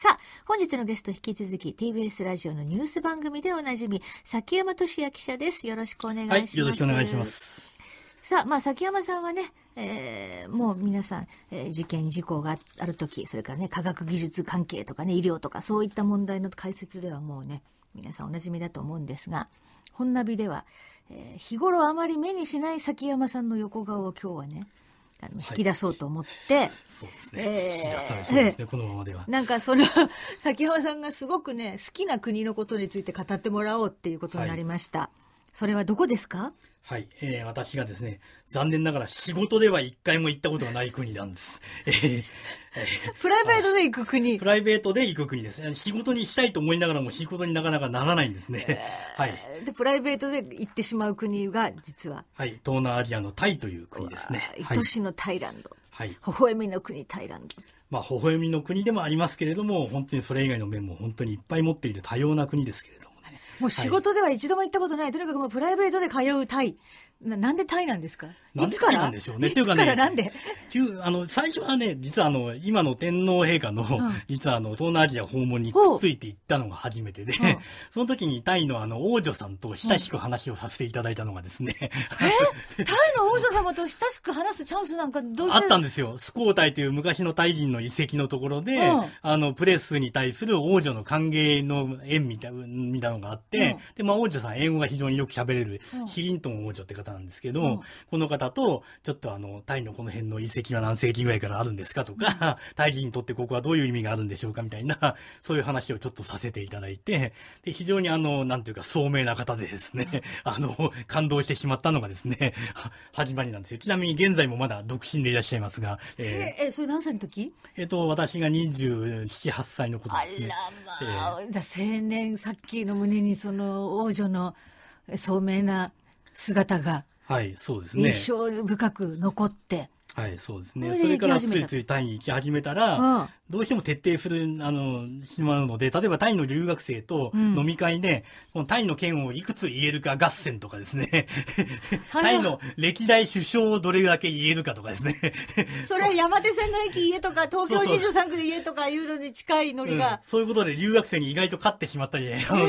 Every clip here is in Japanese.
さあ、本日のゲスト引き続き TBS ラジオのニュース番組でおなじみ、崎山俊也記者です。よろしくお願いします。はい、よろしくお願いします。さあ、まあ、崎山さんはね、えー、もう皆さん、えー、事件、事故がある時、それからね、科学技術関係とかね、医療とか、そういった問題の解説ではもうね、皆さんおなじみだと思うんですが、本ナビでは、えー、日頃あまり目にしない崎山さんの横顔を今日はね、あの引き出そうと思って、はい、そうですね、えー、引き出されそうですね、このままではなんかその 崎山さんがすごくね好きな国のことについて語ってもらおうっていうことになりました、はい、それはどこですかはい、えー、私がですね、残念ながら仕事では一回も行ったことがない国なんです。えプライベートで行く国プライベートで行く国です。仕事にしたいと思いながらも仕事になかなかならないんですね。えー、はい。で、プライベートで行ってしまう国が実は。はい、東南アジアのタイという国ですね。愛しのタイランド。はい。微笑みの国タイランド。まあ、微笑みの国でもありますけれども、本当にそれ以外の面も本当にいっぱい持っている多様な国ですけれどもう仕事では一度も行ったことない、はい、とにかくもうプライベートで通うタイな。なんでタイなんですかなんでなんでしょうね。っていうかね、なんであの、最初はね、実はあの、今の天皇陛下の、うん、実はあの、東南アジア訪問についていったのが初めてで、うん、その時にタイのあの、王女さんと親しく話をさせていただいたのがですね。うん、えタイの王女様と親しく話すチャンスなんかどうあったんですよ。スコータイという昔のタイ人の遺跡のところで、あの、プレスに対する王女の歓迎の縁みたいなのがあって、で、まあ王女さん英語が非常によく喋れる、ヒリントン王女って方なんですけど、この方と、ちょっとあの、タイのこの辺の遺跡は何世紀ぐらいからあるんですかとか、タイ人にとってここはどういう意味があるんでしょうかみたいな、そういう話をちょっとさせていただいて、で、非常にあの、なんていうか、聡明な方でですね、あの、感動してしまったのがですね、始まりなんですよ。ちなみに現在もまだ独身でいらっしゃいますが、ええ、え、それ何歳の時えっ、と、私が27、8歳のことですね。あらまあ、えー、青年、さっきの胸にその王女の聡明な姿が。はい、そうですね。印象深く残って。はい、そうですね。それからついつい単位行き始めたら、うん、どうしても徹底する、あの、しまうので、例えば単位の留学生と飲み会で、ね、うん、このの件をいくつ言えるか合戦とかですね。単位の歴代首相をどれだけ言えるかとかですね。それは山手線の駅家とか、東京23区の家とかいうのに近いノリがそうそう、うん。そういうことで留学生に意外と勝ってしまったりですね。えー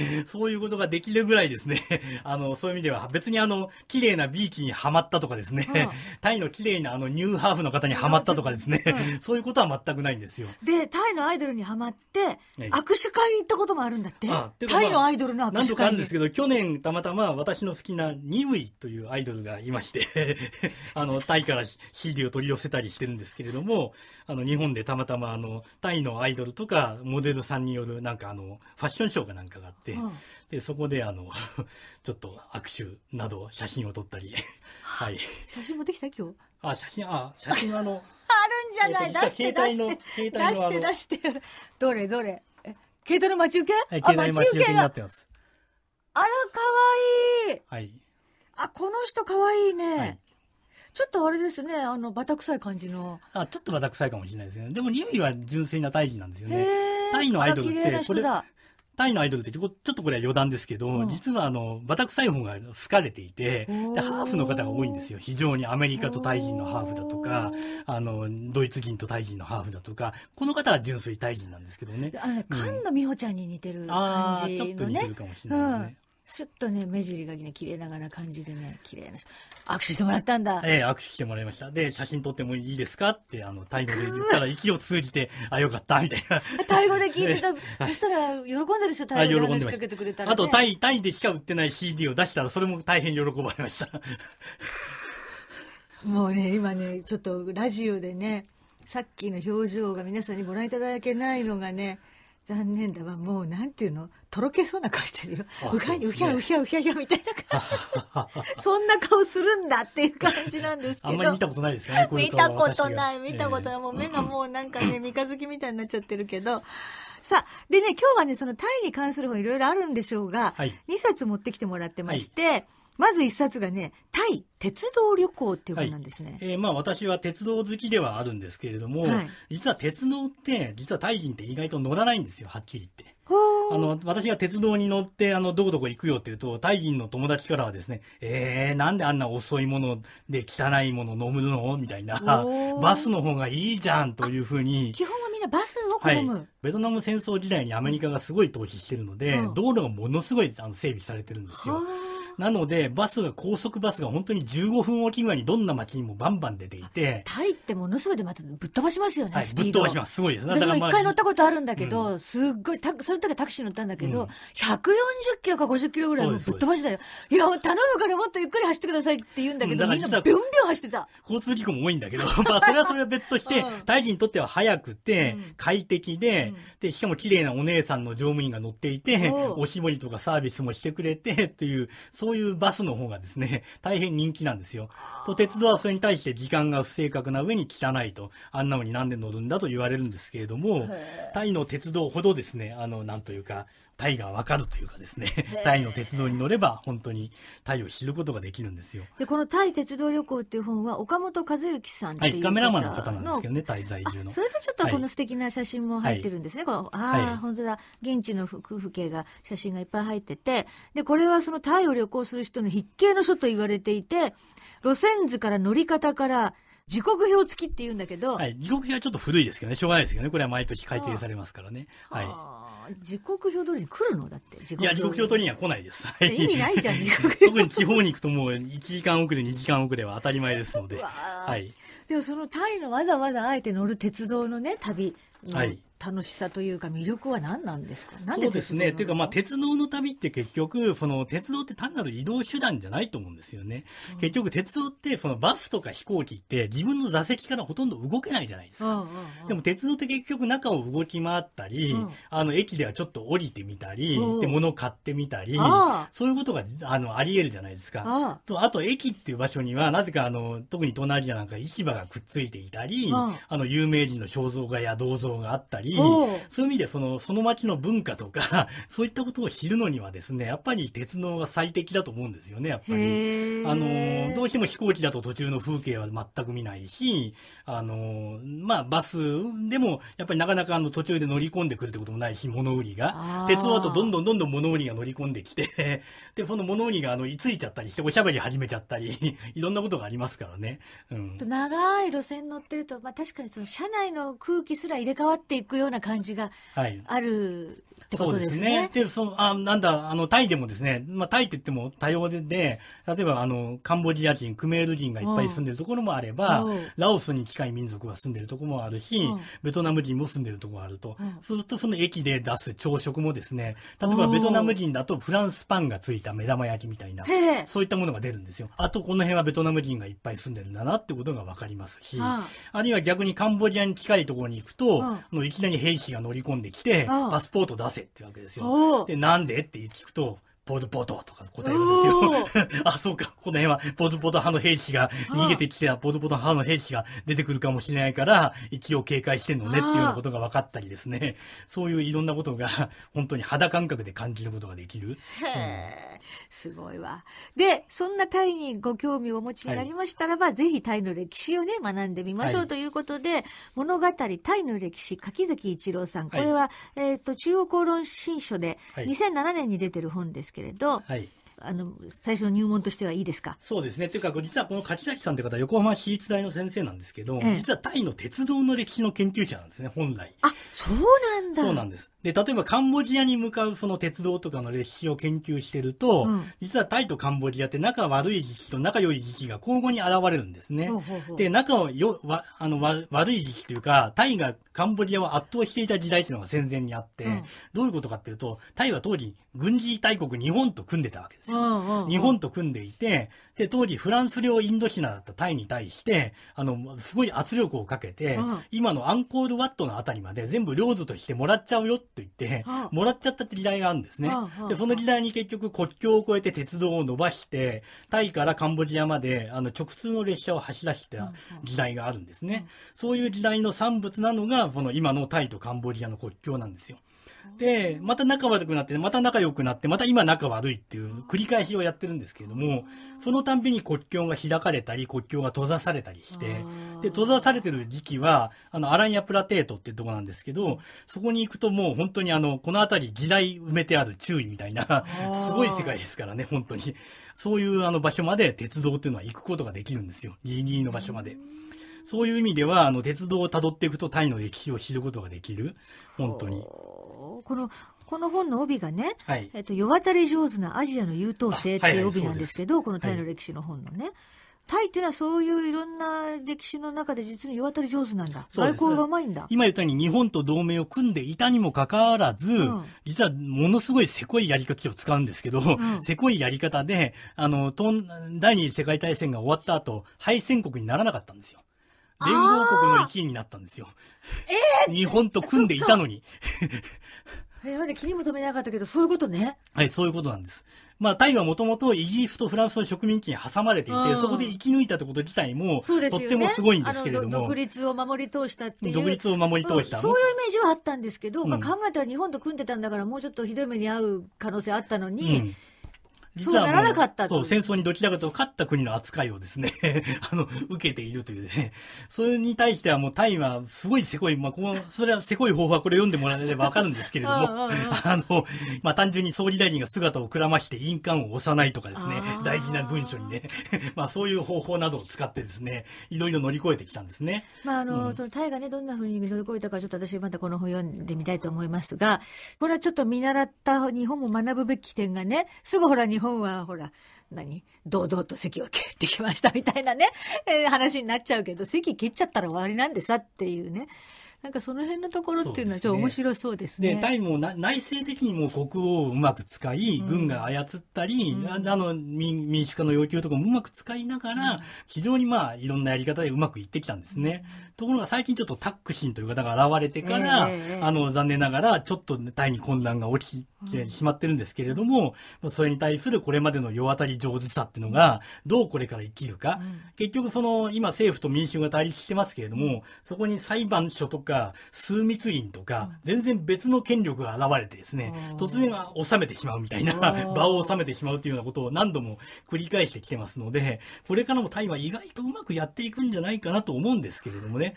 そういうことができるぐらいですね、あの、そういう意味では、別にあの、綺麗なビーチにはまったとかですね、タイの綺麗なあの、ニューハーフの方にはまったとかですね、そういうことは全くないんですよ。で、タイのアイドルにはまって、握手会に行ったこともあるんだって。ああタイのアイドルの握手会に。何度かあるんですけど、去年たまたま私の好きなニウイというアイドルがいましてあの、タイから CD を取り寄せたりしてるんですけれども、あの、日本でたまたまあの、タイのアイドルとか、モデルさんによるなんかあの、ファッションショーかなんかがあって、、うん、でそこであの ちょっと握手など写真を撮ったりはい、写真もできた今日あ写真あ写真あの あるんじゃない、出して出して出して出してどれどれ携帯の待ち受け、はい、携帯待ち受けになってますあらかわいい、はい、あこの人かわいいね、はいちょっとあれですね、あの、バタ臭い感じの。あ、ちょっとバタ臭いかもしれないですね。でも、匂いは純粋な胎児なんですよね。タイのアイドルって、これ、タイのアイドルってちょっとこれは余談ですけど、うん、実はあの、バタクサイフォンが好かれていて、で、ハーフの方が多いんですよ。非常にアメリカとタイ人のハーフだとか、あの、ドイツ人とタイ人のハーフだとか、この方は純粋タイ人なんですけどね。あのね、菅野美穂ちゃんに似てる感じの、ね、ああ、ちょっと似てるかもしれないですね。すっとね、目尻がね、綺麗ながら感じでね、綺麗な人。握手してもらったんだ。ええ握手してもらいました。で、写真撮ってもいいですかって、あの、タイ語で言ったら、息を通じて、あ、よかった、みたいな。タイ語で聞いてた。そしたら、喜んだでしょ、タイ語で話しかけてくれたら、ね、あと、タイ、タイでしか売ってない CD を出したら、それも大変喜ばれました。もうね、今ね、ちょっとラジオでね、さっきの表情が皆さんにご覧いただけないのがね、残念だわ。もう、なんていうのとろけそうな顔してるよ。うかにうひゃうひゃうひゃうひゃみたいな顔。そんな顔するんだっていう感じなんですけど。あんまり見たことないですかね、見たことない、見たことない。もう目がもうなんかね、三日月みたいになっちゃってるけど。さあ、でね、今日はね、そのタイに関する本いろいろあるんでしょうが、はい、2冊持ってきてもらってまして、はいまず一冊がね、タイ鉄道旅行っていう本なんですね。はい、えー、まあ私は鉄道好きではあるんですけれども、はい、実は鉄道って、実はタイ人って意外と乗らないんですよ、はっきり言って。あの、私が鉄道に乗って、あの、どこどこ行くよっていうと、タイ人の友達からはですね、えー、なんであんな遅いもので汚いもの飲むのみたいな、バスの方がいいじゃんというふうに。基本はみんなバスを好む、はい、ベトナム戦争時代にアメリカがすごい投資してるので、うん、道路がものすごいあの整備されてるんですよ。なので、バスが、高速バスが本当に15分おきぐらいにどんな街にもバンバン出ていて。タイってものすごいでまたぶっ飛ばしますよね、はい、ぶっ飛ばします。すごいです。私も一回乗ったことあるんだけど、うん、すっごい、たその時タクシー乗ったんだけど、うん、140キロか50キロぐらいぶっ飛ばしたよ。いや、頼むからもっとゆっくり走ってくださいって言うんだけど、うん、みんなビョンビョン走ってた。交通事故も多いんだけど、まあそれはそれは別として、うん、タイ人にとっては早くて、快適で、で、しかも綺麗なお姉さんの乗務員が乗っていて、おしぼりとかサービスもしてくれて、という、そうそういうバスの方がですね、大変人気なんですよ。と、鉄道はそれに対して時間が不正確な上に汚いと、あんなのになんで乗るんだと言われるんですけれども、タイの鉄道ほどですね、あの、なんというか、タイがわかるというかですね、タイの鉄道に乗れば本当にタイを知ることができるんですよ。で、このタイ鉄道旅行っていう本は岡本和之さんっていう、はい、カメラマンの方なんですけどね、タイ在住の。それでちょっとこの素敵な写真も入ってるんですね。はい、ああ、はい、本当だ。現地の風景が、写真がいっぱい入ってて、で、これはそのタイを旅行する人の筆形の書と言われていて、路線図から乗り方から、時刻表付きって言うんだけど。はい。時刻表はちょっと古いですけどね。しょうがないですけどね。これは毎年改定されますからね。はい。時刻表通りに来るのだっていや時刻表通りには来ないです意味ないじゃん 特に地方に行くともう1時間遅れ2時間遅れは当たり前ですので、はい、でもそのタイのわざわざあえて乗る鉄道のね旅、はい、楽しさというか魅力は何なんですかそうですね。というか、まあ、鉄道の旅って結局、その、鉄道って単なる移動手段じゃないと思うんですよね。うん、結局、鉄道って、その、バスとか飛行機って自分の座席からほとんど動けないじゃないですか。うんうんうん、でも、鉄道って結局中を動き回ったり、うん、あの、駅ではちょっと降りてみたり、うん、で、物を買ってみたり、そういうことが、あの、あり得るじゃないですか。と、あと、駅っていう場所には、なぜか、あの、特に隣なんか市場がくっついていたり、あの、有名人の肖像画や銅像があったり、り、そういう意味でその、その町の文化とか、そういったことを知るのにはですね、やっぱり鉄道が最適だと思うんですよね、やっぱり。あの、どうしても飛行機だと途中の風景は全く見ないし、あの、まあ、バスでも、やっぱりなかなかあの途中で乗り込んでくるってこともないし、物売りが。鉄道だとどんどんどんどん物売りが乗り込んできて、で、その物売りがあの、いついちゃったりして、おしゃべり始めちゃったり、いろんなことがありますからね。うん。長い路線乗ってると、まあ、確かにその車内の空気すら入れ替わっていくくような感じがあるってことですね。で、ね、その、あ、なんだ、あの、タイでもですね、まあ、タイって言っても多様で、で例えば、あの、カンボジア人、クメール人がいっぱい住んでるところもあれば、うん、ラオスに近い民族が住んでるところもあるし、うん、ベトナム人も住んでるところがあると。うん、すると、その駅で出す朝食もですね、例えばベトナム人だとフランスパンがついた目玉焼きみたいな、そういったものが出るんですよ。あと、この辺はベトナム人がいっぱい住んでるんだなってことがわかりますし、あるいは逆にカンボジアに近いところに行くと、あのいきなり兵士が乗り込んできて、パスポート出出せってわけですよ。で、なんでって聞くと、ポドポドとか答えるんですよ。あ、そうか、この辺はポドポド派の兵士が、逃げてきてたポドポド派の兵士が出てくるかもしれないから、一応警戒してんのねっていうようなことが分かったりですね。そういういろんなことが、本当に肌感覚で感じることができる。へー、うん、すごいわ。で、そんなタイにご興味をお持ちになりましたらば、はい、ぜひタイの歴史をね、学んでみましょうということで、はい、物語、タイの歴史、柿崎一郎さん、これは、はい、えっ、ー、と、中央公論新書で、2007年に出てる本ですけれど、はい、あの最初の入門としてはいいですかそうですねというか実はこの柿崎さんって方横浜市立大の先生なんですけど、ええ、実はタイの鉄道の歴史の研究者なんですね本来あそうなんだそうなんですで、例えばカンボジアに向かうその鉄道とかの歴史を研究してると、うん、実はタイとカンボジアって仲悪い時期と仲良い時期が交互に現れるんですね。うで、仲をよわあのわ悪い時期というか、タイがカンボジアを圧倒していた時代というのが戦前にあって、うん、どういうことかっていうと、タイは当時軍事大国日本と組んでたわけですよ。うんうんうん、日本と組んでいて、で、当時フランス領インドシナだったタイに対して、あの、すごい圧力をかけて、今のアンコールワットのあたりまで全部領土としてもらっちゃうよって言って、もらっちゃったって時代があるんですね。で、その時代に結局国境を越えて鉄道を伸ばして、タイからカンボジアまで、あの、直通の列車を走らせた時代があるんですね。そういう時代の産物なのが、その今のタイとカンボジアの国境なんですよ。で、また仲悪くなって、また仲良くなって、また今仲悪いっていう繰り返しをやってるんですけれども、そのたんびに国境が開かれたり、国境が閉ざされたりして、で、閉ざされてる時期は、あの、アランヤプラテートってとこなんですけど、そこに行くともう本当にあの、この辺り時代埋めてある注意みたいな、すごい世界ですからね、本当に。そういうあの場所まで鉄道っていうのは行くことができるんですよ。ギリギリの場所まで。そういう意味では、あの、鉄道をたどっていくとタイの歴史を知ることができる。本当に。この、この本の帯がね、はい、えっと、世渡り上手なアジアの優等生っていう帯なんですけど、はいはい、このタイの歴史の本のね。はいタイっていうのはそういういろんな歴史の中で実に世渡り上手なんだ。外交がうまいんだ。今言ったように日本と同盟を組んでいたにもかかわらず、うん、実はものすごいせこいやり方を使うんですけど、うん、せこいやり方で、あの、第二次世界大戦が終わった後、敗戦国にならなかったんですよ。連合国の一員になったんですよ。えー、日本と組んでいたのに。えまで気にも留めなかったけど、そういうことね。はい、そういうことなんです。まあ、タイはもともとイギリスとフランスの植民地に挟まれていて、そこで生き抜いたってこと自体も、ね、とってもすごいんですけれども。独立を守り通したっていう。独立を守り通した。そういうイメージはあったんですけど、うん、まあ、考えたら日本と組んでたんだから、もうちょっとひどい目に遭う可能性あったのに、うん実はそうならなかったそう、戦争にどちらかと勝った国の扱いをですね あの、受けているというね、それに対してはもうタイはすごいせこい、まあ、この、それはせこい方法はこれ読んでもらえればわかるんですけれども、あの、まあ、単純に総理大臣が姿をくらまして印鑑を押さないとかですね、大事な文書にね、まあ、そういう方法などを使ってですね、いろいろ乗り越えてきたんですね。まあ、あの、うん、そのタイがね、どんなふうに乗り越えたか、ちょっと私またこの本読んでみたいと思いますが、これはちょっと見習った日本も学ぶべき点がね、すぐほら日本本はほら、何堂々と席を蹴ってきましたみたいなね、えー、話になっちゃうけど、席蹴っちゃったら終わりなんでさっていうね。なんかその辺のところっていうのはちょっと面白そうですね。で、タイも内政的にも国王をうまく使い、軍が操ったり、うん、あの民民主化の要求とかもうまく使いながら、うん、非常にまあいろんなやり方でうまくいってきたんですね。うん、ところが最近ちょっとタックシンという方が現れてから、えー、あの残念ながらちょっとタイに混乱が起きてしまってるんですけれども、それに対するこれまでの世渡り上手さっていうのが、どうこれから生きるか。結局その今政府と民衆が対立してますけれども、そこに裁判所とか、か、枢密院とか、全然別の権力が現れてですね、突然収めてしまうみたいな、場を収めてしまうというようなことを何度も繰り返してきてますので、これからもタイは意外とうまくやっていくんじゃないかなと思うんですけれどもね、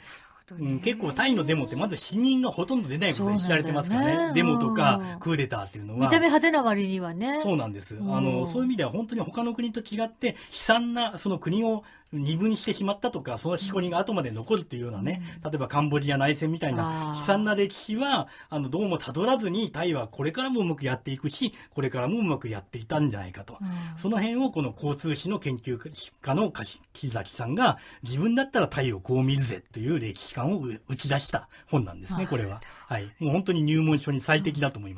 とね、うん、結構タイのデモってまず死人がほとんど出ないことに知られてますからね、ね、デモとかクーデターっていうのは見た目派手な割にはねそうなんです、うん、あのそういう意味では本当に他の国と違って悲惨なその国を二分してしまったとかそのしこりが後まで残るというようなね、うん、例えばカンボジア内戦みたいな悲惨な歴史はあのどうもたどらずにタイはこれからもうまくやっていくしこれからもうまくやっていたんじゃないかと、うん、その辺をこの交通史の研究家の木崎さんが自分だったらタイをこう見るぜという歴史感を打ち出した本なんですね、これは。はい。もう本当に入門書に最適だと思います。